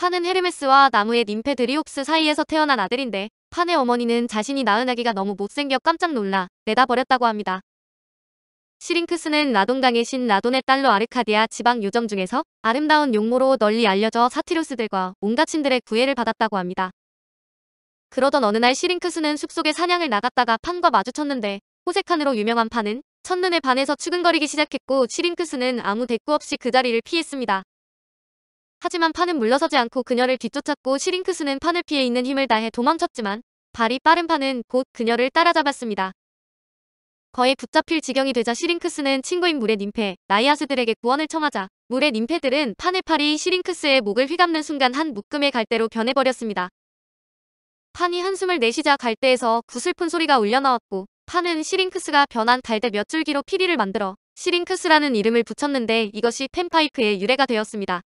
파는 헤르메스와 나무의 님페 드리옥스 사이에서 태어난 아들인데 파의 어머니는 자신이 낳은 아기가 너무 못생겨 깜짝 놀라 내다버렸다고 합니다. 시링크스는 라돈강의 신 라돈의 딸로 아르카디아 지방 요정 중에서 아름다운 용모로 널리 알려져 사티루스들과 온갖 신들의 구애를 받았다고 합니다. 그러던 어느 날 시링크스는 숲속에 사냥을 나갔다가 판과 마주쳤는데 호색한으로 유명한 판은 첫눈에 반해서 추근거리기 시작했고 시링크스는 아무 대꾸 없이 그 자리를 피했습니다. 하지만 판은 물러서지 않고 그녀를 뒤쫓았고 시링크스는 판을 피해 있는 힘을 다해 도망쳤지만 발이 빠른 판은 곧 그녀를 따라잡았습니다. 거의 붙잡힐 지경이 되자 시링크스는 친구인 물의 님페 나이아스들에게 구원을 청하자 물의 님페들은 판의 팔이 시링크스의 목을 휘감는 순간 한 묶음의 갈대로 변해버렸습니다. 판이 한숨을 내쉬자 갈대에서 구슬픈 소리가 울려나왔고 판은 시링크스가 변한 갈대 몇 줄기로 피리를 만들어 시링크스라는 이름을 붙였는데 이것이 펜파이크의 유래가 되었습니다.